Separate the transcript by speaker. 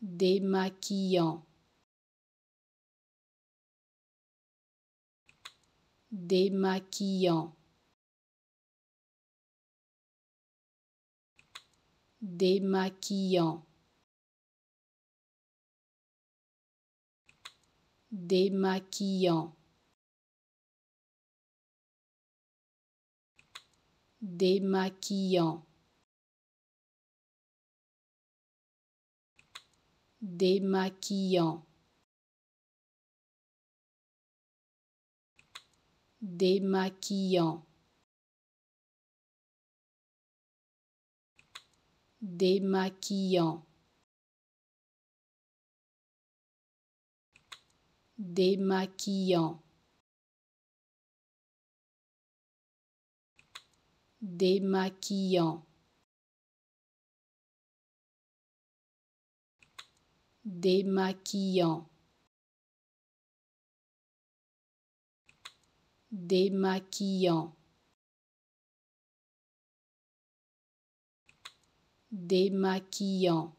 Speaker 1: démaquillant démaquillant démaquillant démaquillant démaquillant démaquillant démaquillant démaquillant démaquillant démaquillant démaquillant démaquillant démaquillant